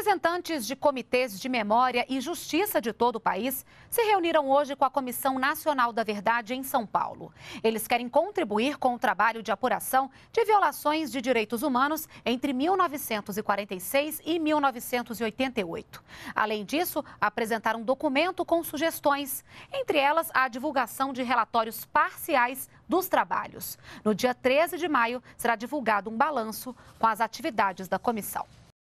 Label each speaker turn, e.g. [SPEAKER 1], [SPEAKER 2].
[SPEAKER 1] Representantes de comitês de memória e justiça de todo o país se reuniram hoje com a Comissão Nacional da Verdade em São Paulo. Eles querem contribuir com o trabalho de apuração de violações de direitos humanos entre 1946 e 1988. Além disso, apresentaram um documento com sugestões, entre elas a divulgação de relatórios parciais dos trabalhos. No dia 13 de maio, será divulgado um balanço com as atividades da comissão.